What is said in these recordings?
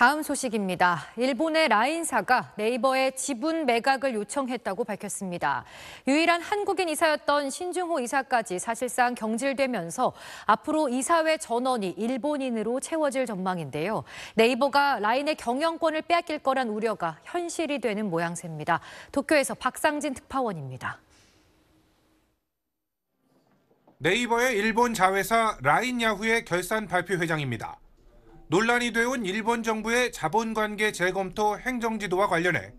다음 소식입니다. 일본의 라인사가 네이버에 지분 매각을 요청했다고 밝혔습니다. 유일한 한국인 이사였던 신중호 이사까지 사실상 경질되면서 앞으로 이사회 전원이 일본인으로 채워질 전망인데요. 네이버가 라인의 경영권을 빼앗길 거란 우려가 현실이 되는 모양새입니다. 도쿄에서 박상진 특파원입니다. 네이버의 일본 자회사 라인야후의 결산 발표 회장입니다. 논란이 되온 일본 정부의 자본관계 재검토 행정지도와 관련해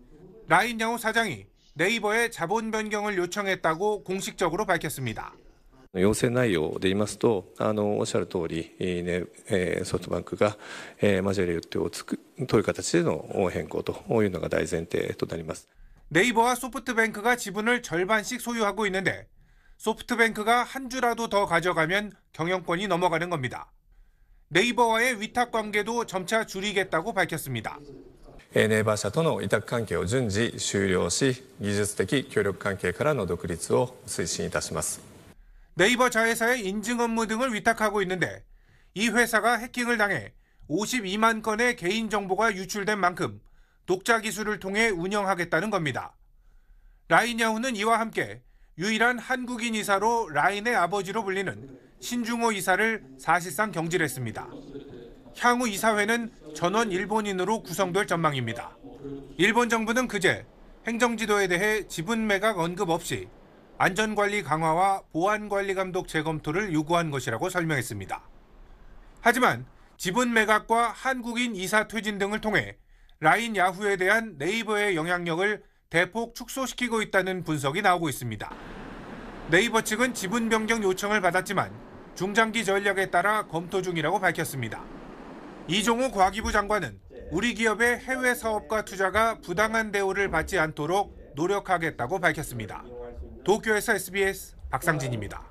라인야오 사장이 네이버에 자본 변경을 요청했다고 공식적으로 밝혔습니다. 要請内容で言いますとあのおっしゃる通りソフトバンクがマジョリティをつくという形での変更というのが大前提となります 네, 네, 네이버와 소프트뱅크가 지분을 절반씩 소유하고 있는데 소프트뱅크가 한 주라도 더 가져가면 경영권이 넘어가는 겁니다. 네이버와의 위탁 관계도 점차 줄이겠다고 밝혔습니다. ネバ社との委託関係を順次終了し技術的協力関係からの独立を推いたします 네, 네이버 자회사의 인증 업무 등을 위탁하고 있는데 이 회사가 해킹을 당해 52만 건의 개인정보가 유출된 만큼 독자 기술을 통해 운영하겠다는 겁니다. 라인 야후는 이와 함께 유일한 한국인 이사로 라인의 아버지로 불리는 신중호 이사를 사실상 경질했습니다. 향후 이사회는 전원 일본인으로 구성될 전망입니다. 일본 정부는 그제 행정지도에 대해 지분 매각 언급 없이 안전관리 강화와 보안관리 감독 재검토를 요구한 것이라고 설명했습니다. 하지만 지분 매각과 한국인 이사 퇴진 등을 통해 라인 야후에 대한 네이버의 영향력을 대폭 축소시키고 있다는 분석이 나오고 있습니다. 네이버 측은 지분 변경 요청을 받았지만 중장기 전략에 따라 검토 중이라고 밝혔습니다. 이종우 과기부 장관은 우리 기업의 해외 사업과 투자가 부당한 대우를 받지 않도록 노력하겠다고 밝혔습니다. 도쿄에서 SBS 박상진입니다.